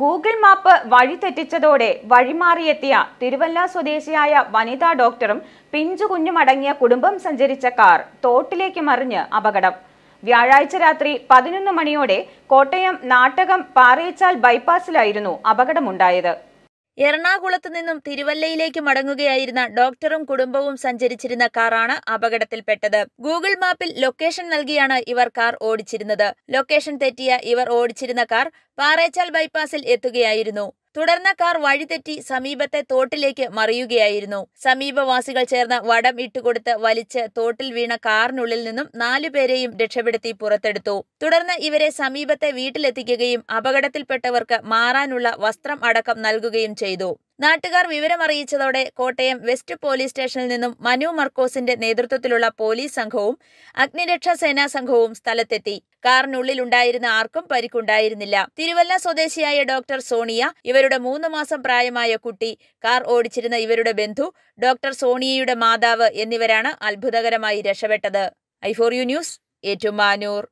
Google map വഴി തെറ്റിച്ചതോടെ വഴിമാറിയെത്തിയ തിരുവല്ല സ്വദേശിയായ വനിതാ ഡോക്ടറും പിഞ്ചു കുഞ്ഞുമടങ്ങിയ കുടുംബം സഞ്ചരിച്ച കാർ തോട്ടിലേക്ക് മറിഞ്ഞ് അപകടം വ്യാഴാഴ്ച രാത്രി പതിനൊന്ന് മണിയോടെ കോട്ടയം നാട്ടകം പാറയച്ചാൽ ബൈപ്പാസിലായിരുന്നു അപകടമുണ്ടായത് എറണാകുളത്ത് നിന്നും തിരുവല്ലയിലേക്ക് മടങ്ങുകയായിരുന്ന ഡോക്ടറും കുടുംബവും സഞ്ചരിച്ചിരുന്ന കാറാണ് അപകടത്തിൽപ്പെട്ടത് ഗൂഗിൾ മാപ്പിൽ ലൊക്കേഷൻ നൽകിയാണ് ഇവർ കാർ ഓടിച്ചിരുന്നത് ലൊക്കേഷൻ തെറ്റിയ ഇവർ ഓടിച്ചിരുന്ന കാർ പാറേച്ചാൽ ബൈപ്പാസിൽ എത്തുകയായിരുന്നു തുടർന്ന കാർ വഴിതെറ്റി സമീപത്തെ തോട്ടിലേക്ക് മറിയുകയായിരുന്നു സമീപവാസികൾ ചേർന്ന് വടം ഇട്ടുകൊടുത്ത് വലിച്ച് തോട്ടിൽ വീണ കാറിനുള്ളിൽ നിന്നും നാലുപേരെയും രക്ഷപ്പെടുത്തി പുറത്തെടുത്തു തുടർന്ന് ഇവരെ സമീപത്തെ വീട്ടിലെത്തിക്കുകയും അപകടത്തിൽപ്പെട്ടവർക്ക് മാറാനുള്ള വസ്ത്രം അടക്കം നൽകുകയും ചെയ്തു നാട്ടുകാർ വിവരമറിയിച്ചതോടെ കോട്ടയം വെസ്റ്റ് പോലീസ് സ്റ്റേഷനിൽ നിന്നും മനു മർക്കോസിന്റെ നേതൃത്വത്തിലുള്ള പോലീസ് സംഘവും അഗ്നിരക്ഷാ സേനാ സംഘവും സ്ഥലത്തെത്തി കാറിനുള്ളിലുണ്ടായിരുന്ന ആർക്കും പരിക്കുണ്ടായിരുന്നില്ല തിരുവല്ല സ്വദേശിയായ ഡോക്ടർ സോണിയ ഇവരുടെ മൂന്ന് മാസം പ്രായമായ കുട്ടി കാർ ഓടിച്ചിരുന്ന ഇവരുടെ ബന്ധു ഡോക്ടർ സോണിയയുടെ മാതാവ് എന്നിവരാണ് അത്ഭുതകരമായി രക്ഷപ്പെട്ടത് I for U news Ettumanoor